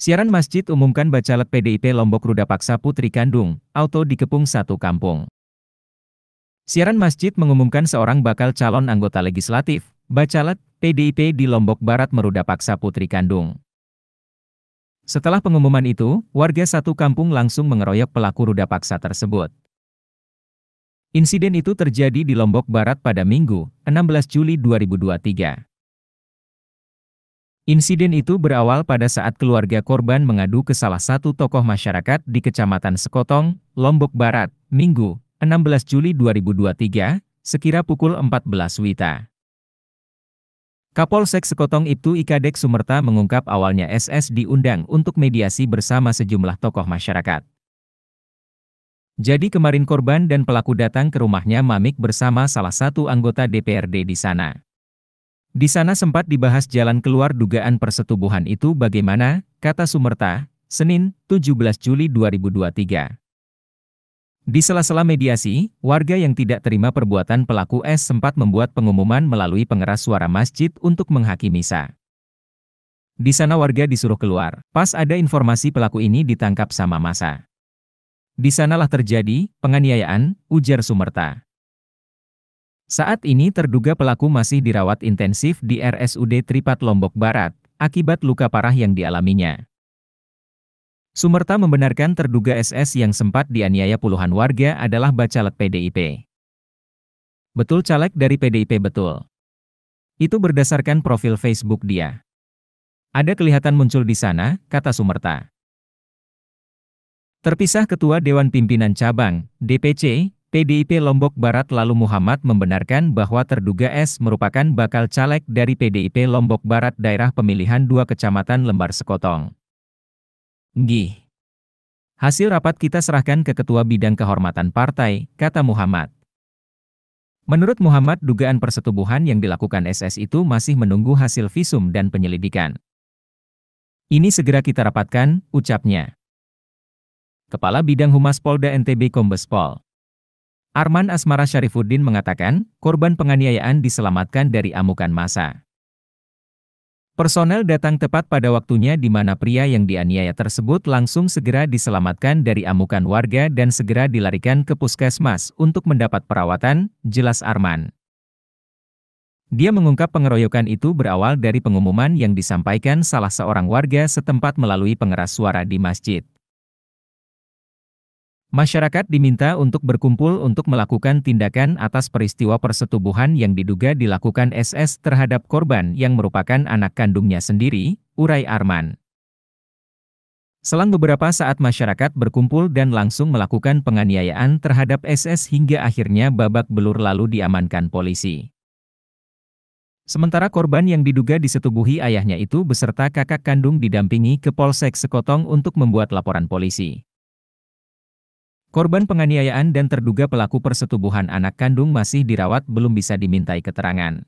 Siaran masjid umumkan bacalek PDIP Lombok Ruda Paksa Putri Kandung, auto dikepung satu kampung. Siaran masjid mengumumkan seorang bakal calon anggota legislatif, bacalek, PDIP di Lombok Barat Meruda Paksa Putri Kandung. Setelah pengumuman itu, warga satu kampung langsung mengeroyok pelaku ruda paksa tersebut. Insiden itu terjadi di Lombok Barat pada Minggu, 16 Juli 2023. Insiden itu berawal pada saat keluarga korban mengadu ke salah satu tokoh masyarakat di Kecamatan Sekotong, Lombok Barat, Minggu, 16 Juli 2023, sekira pukul 14 Wita. Kapolsek Sekotong itu Ikadek Sumerta mengungkap awalnya SS diundang untuk mediasi bersama sejumlah tokoh masyarakat. Jadi kemarin korban dan pelaku datang ke rumahnya Mamik bersama salah satu anggota DPRD di sana. Di sana sempat dibahas jalan keluar dugaan persetubuhan itu bagaimana, kata Sumerta, Senin, 17 Juli 2023. Di sela-sela mediasi, warga yang tidak terima perbuatan pelaku S sempat membuat pengumuman melalui pengeras suara masjid untuk menghakimi Sa. Di sana warga disuruh keluar, pas ada informasi pelaku ini ditangkap sama masa. Di sanalah terjadi penganiayaan, ujar Sumerta. Saat ini terduga pelaku masih dirawat intensif di RSUD Tripat Lombok Barat, akibat luka parah yang dialaminya. Sumerta membenarkan terduga SS yang sempat dianiaya puluhan warga adalah bacalek PDIP. Betul caleg dari PDIP betul. Itu berdasarkan profil Facebook dia. Ada kelihatan muncul di sana, kata Sumerta. Terpisah Ketua Dewan Pimpinan Cabang, DPC, PDIP Lombok Barat lalu Muhammad membenarkan bahwa terduga S merupakan bakal caleg dari PDIP Lombok Barat daerah pemilihan dua kecamatan Lembar Sekotong. Gih, Hasil rapat kita serahkan ke Ketua Bidang Kehormatan Partai, kata Muhammad. Menurut Muhammad, dugaan persetubuhan yang dilakukan SS itu masih menunggu hasil visum dan penyelidikan. Ini segera kita rapatkan, ucapnya. Kepala Bidang Humas Polda NTB Kombes Pol. Arman Asmara Syarifuddin mengatakan, korban penganiayaan diselamatkan dari amukan masa. Personel datang tepat pada waktunya di mana pria yang dianiaya tersebut langsung segera diselamatkan dari amukan warga dan segera dilarikan ke puskesmas untuk mendapat perawatan, jelas Arman. Dia mengungkap pengeroyokan itu berawal dari pengumuman yang disampaikan salah seorang warga setempat melalui pengeras suara di masjid. Masyarakat diminta untuk berkumpul untuk melakukan tindakan atas peristiwa persetubuhan yang diduga dilakukan SS terhadap korban yang merupakan anak kandungnya sendiri, urai Arman. Selang beberapa saat masyarakat berkumpul dan langsung melakukan penganiayaan terhadap SS hingga akhirnya babak belur lalu diamankan polisi. Sementara korban yang diduga disetubuhi ayahnya itu beserta kakak kandung didampingi ke Polsek Sekotong untuk membuat laporan polisi. Korban penganiayaan dan terduga pelaku persetubuhan anak kandung masih dirawat belum bisa dimintai keterangan.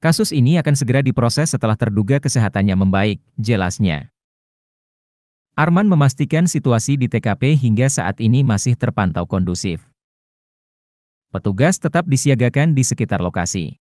Kasus ini akan segera diproses setelah terduga kesehatannya membaik, jelasnya. Arman memastikan situasi di TKP hingga saat ini masih terpantau kondusif. Petugas tetap disiagakan di sekitar lokasi.